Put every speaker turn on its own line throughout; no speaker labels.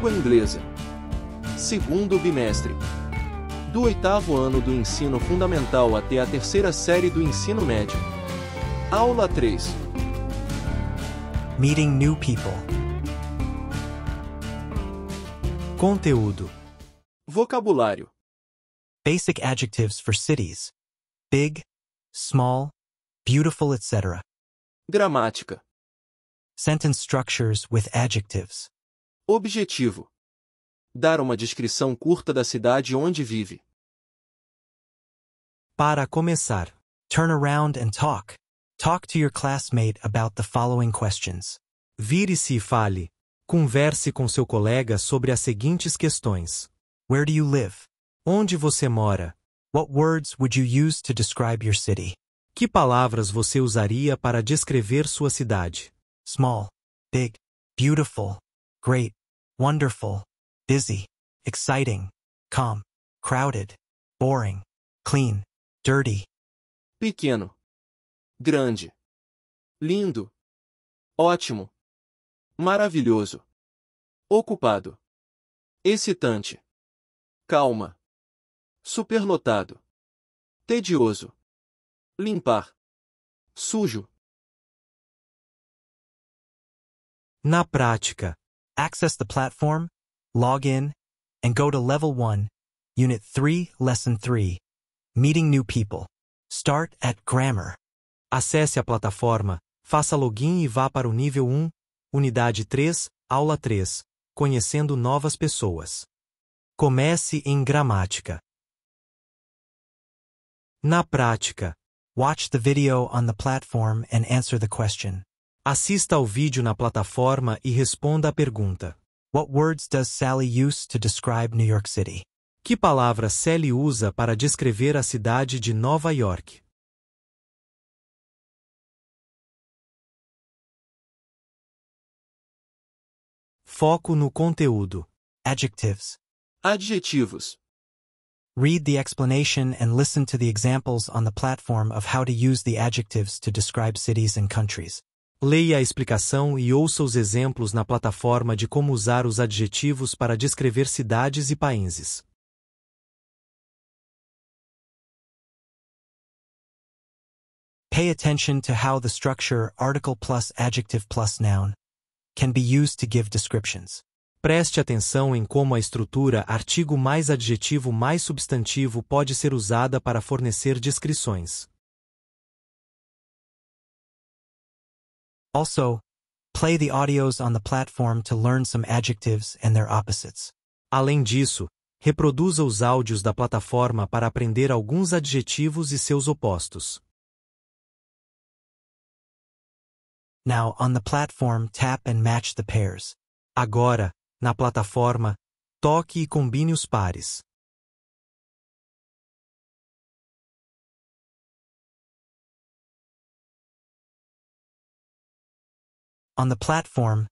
língua inglesa.
Segundo bimestre. Do oitavo ano do ensino fundamental até a terceira série do ensino médio. Aula 3. Meeting new people. Conteúdo. Vocabulário. Basic adjectives for cities. Big, small, beautiful, etc. Gramática. Sentence structures with adjectives.
Objetivo: dar uma descrição curta da cidade onde vive.
Para começar, turn around and talk. Talk to your classmate about the following questions. Vire-se e fale. Converse com seu colega sobre as seguintes questões. Where do you live? Onde você mora? What words would you use to describe your city? Que palavras você usaria para descrever sua cidade? Small, big, beautiful, great, Wonderful.
Busy. Exciting. Calm. Crowded. Boring. Clean. Dirty. Pequeno. Grande. Lindo. Ótimo. Maravilhoso. Ocupado. Excitante. Calma. Superlotado. Tedioso. Limpar. Sujo. Na prática, access the platform, log
in, and go to Level 1, Unit 3, Lesson 3, Meeting New People. Start at Grammar. Acesse a plataforma, faça login e vá para o nível 1, unidade 3, aula 3, conhecendo novas pessoas. Comece em gramática. Na prática, watch the video on the platform and answer the question. Assista ao vídeo na plataforma e responda à pergunta: What words does Sally use to describe New York City? Que palavra Sally usa para descrever a cidade
de Nova York? Foco no conteúdo. Adjectives. Adjetivos. Read the explanation and listen to the
examples on the platform of how to use the adjectives to describe cities and countries. Leia a explicação e ouça os exemplos na plataforma de como usar os adjetivos para descrever
cidades e países. Pay attention to how the structure article plus
adjective plus noun can be used to give descriptions. Preste atenção em como a estrutura artigo mais adjetivo mais substantivo pode ser usada para fornecer descrições. Also, play the audios on the platform to learn some adjectives and their opposites. Além disso, reproduza os áudios da plataforma para aprender alguns adjetivos e seus opostos. Now, on the platform, tap and match the pairs. Agora, na plataforma,
toque e combine os pares. On the platform,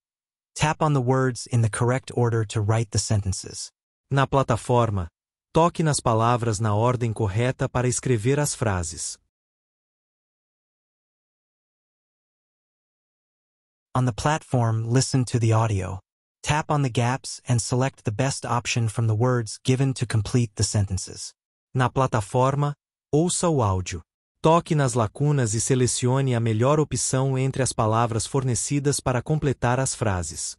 tap on the words in the correct order to write the
sentences. Na plataforma, toque nas palavras na ordem correta para escrever
as frases. On the platform, listen to the audio. Tap on the gaps and select the
best option from the words given to complete the sentences. Na plataforma, ouça o áudio. Toque nas lacunas e selecione a melhor opção entre as palavras
fornecidas para completar as frases.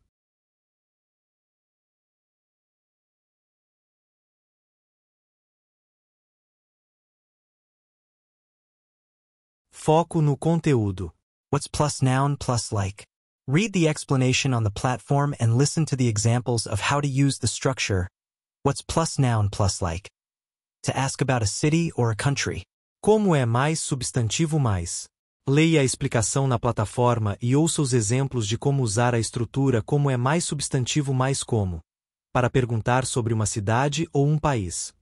Foco no conteúdo. What's plus noun plus
like? Read the explanation on the platform and listen to the examples of how to use the structure. What's plus noun plus like? To ask about a city or a country. Como é mais substantivo mais? Leia a explicação na plataforma e ouça os exemplos de como usar a estrutura como é mais substantivo mais como para perguntar sobre uma cidade ou um país.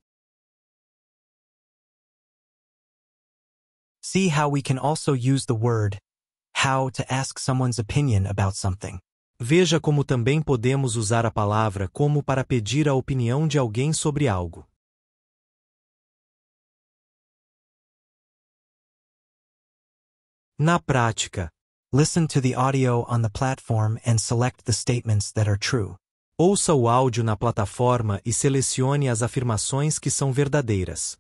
See how we can also use the word how to ask someone's opinion about something. Veja como também podemos usar a palavra como para pedir
a opinião de alguém sobre algo. Na prática, listen to the
audio on the platform and select the statements that are true. Ouça o áudio na
plataforma e selecione as afirmações que são verdadeiras.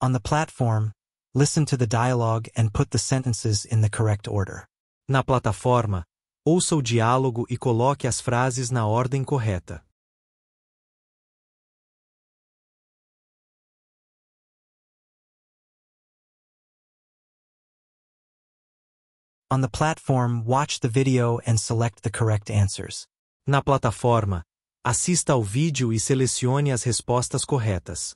On the platform, listen to the dialogue and put the sentences in the correct order. Na plataforma, ouça o diálogo e coloque as frases na ordem correta. On the platform, watch the video and select the correct answers. Na plataforma, assista ao vídeo e selecione as respostas corretas.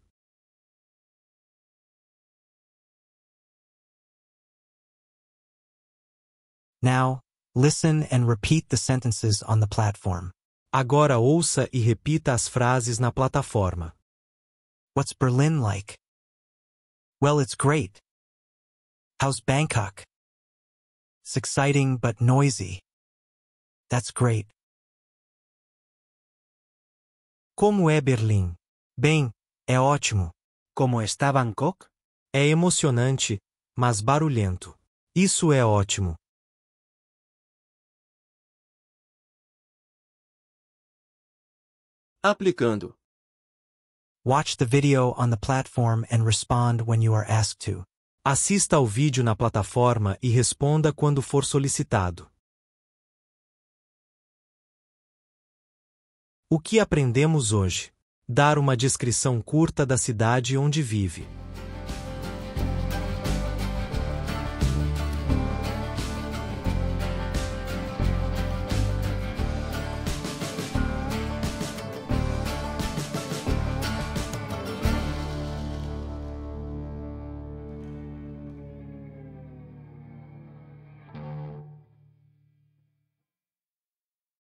Now, listen and repeat the sentences on the platform. Agora ouça e
repita as frases na plataforma. What's Berlin like?
Well, it's great. How's Bangkok? It's exciting but noisy. That's great. Como é Berlim? Bem, é ótimo. Como está Bangkok? É emocionante, mas barulhento. Isso é ótimo. Aplicando. Watch the video on the platform and respond when you are asked to. Assista ao vídeo na plataforma e responda quando for solicitado. O que
aprendemos hoje? Dar uma descrição curta da cidade onde vive.